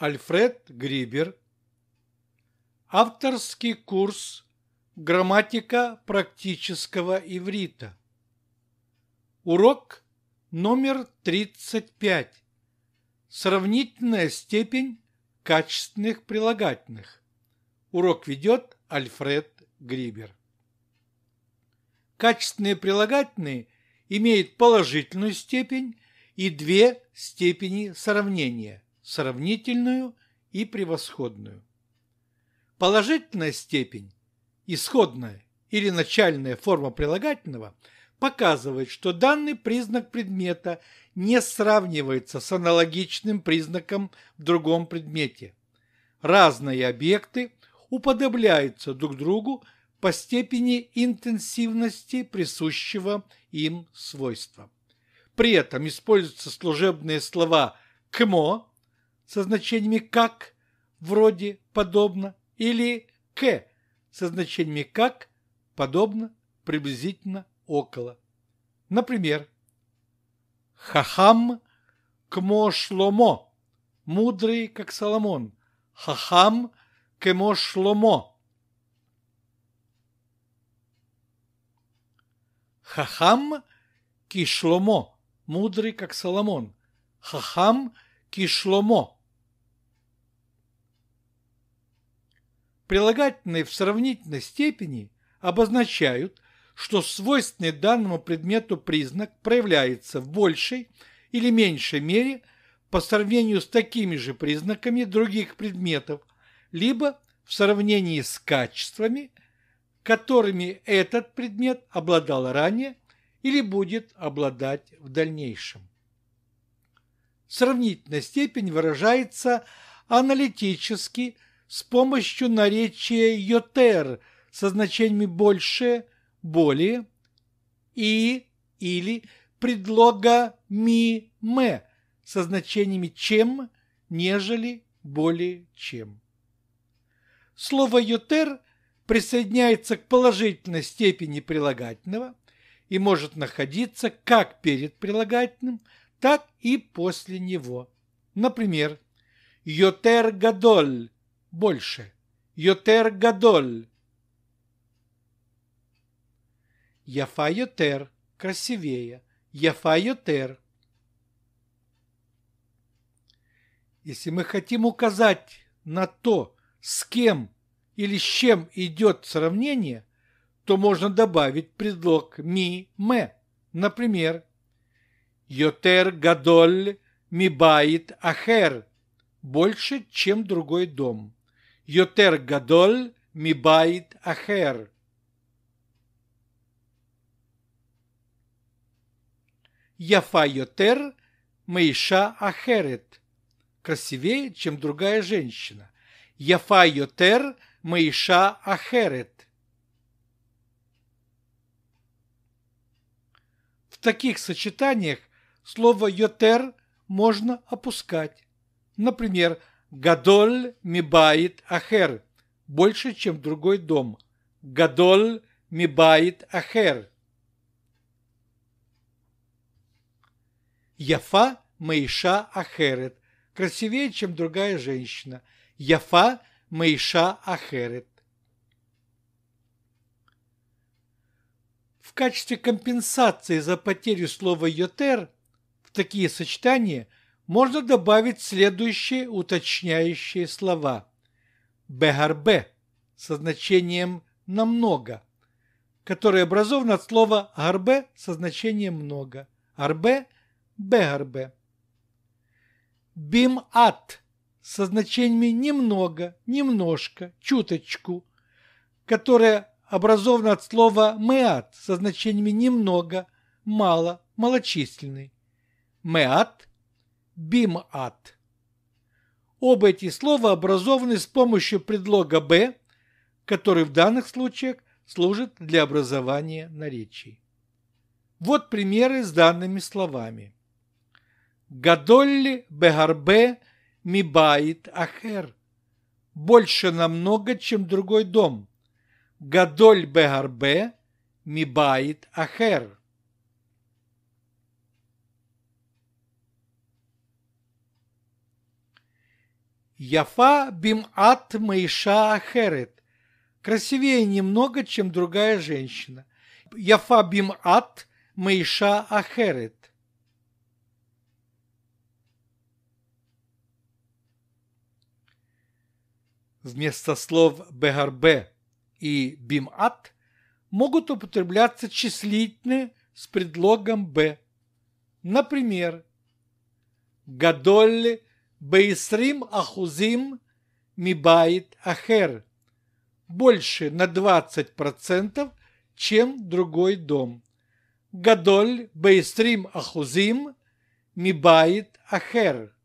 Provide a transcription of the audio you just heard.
Альфред Грибер. Авторский курс «Грамматика практического иврита». Урок номер 35. Сравнительная степень качественных прилагательных. Урок ведет Альфред Грибер. Качественные прилагательные имеют положительную степень и две степени сравнения – сравнительную и превосходную. Положительная степень, исходная или начальная форма прилагательного показывает, что данный признак предмета не сравнивается с аналогичным признаком в другом предмете. Разные объекты уподобляются друг другу по степени интенсивности присущего им свойства. При этом используются служебные слова «кмо» со значениями «как», «вроде», «подобно» или «к» со значениями «как», «подобно», «приблизительно», «около». Например, «хахам кмо шломо» – «мудрый, как Соломон», «хахам кмо шломо» Хахам Кишломо, мудрый, как Соломон. Хахам Кишломо. Прилагательные в сравнительной степени обозначают, что свойственный данному предмету признак проявляется в большей или меньшей мере по сравнению с такими же признаками других предметов, либо в сравнении с качествами, которыми этот предмет обладал ранее или будет обладать в дальнейшем. Сравнительная степень выражается аналитически – с помощью наречия «йотер» со значениями «больше», «более» и или предлога «ми», «мэ» со значениями «чем», «нежели», «более», «чем». Слово «йотер» присоединяется к положительной степени прилагательного и может находиться как перед прилагательным, так и после него. Например, «йотер гадоль» больше. Йотер гадоль. Яфа йотер, красивее. Яфа йотер. Если мы хотим указать на то, с кем или с чем идет сравнение, то можно добавить предлог ми, ме. Например, Йотер гадоль ми мибает ахер. Больше, чем другой дом. יותר גדול מבית אחר. יפה יותר מאישה אחרת. красивее, чем другая женщина. Яфа йотер маиша ахерет. В таких сочетаниях слово йотер можно опускать. Например, Гадоль мибаит ахер. Больше, чем другой дом. Гадоль мибаит ахер. Яфа Маиша Ахерет. Красивее, чем другая женщина. Яфа Маиша Ахерет. В качестве компенсации за потерю слова «йотер» в такие сочетания – можно добавить следующие уточняющие слова. БГРБ со значением «намного», которое образовано от слова «гарбе» со значением «много», «арбе» – бимат со значениями «немного», «немножко», «чуточку», которое образовано от слова «меат» со значениями «немного», «мало», «малочисленный». «Меат» бимат. Оба эти слова образованы с помощью предлога «б», который в данных случаях служит для образования наречий. Вот примеры с данными словами. Гадолли бегарбе мибаит ахер. Больше намного, чем другой дом. Гадоль бегарбе мибаит ахер. Яфа бим ат мейша ахерет. Красивее немного, чем другая женщина. Яфа бим ат мейша ахерет. Вместо слов «бегарбе» и «бимат» могут употребляться числительные с предлогом «б». Например, «гадолли» ב Ахузим мибайт ахер, больше на 20%, чем другой дом. Гадоль бейстрим ахузим мибайт ахер.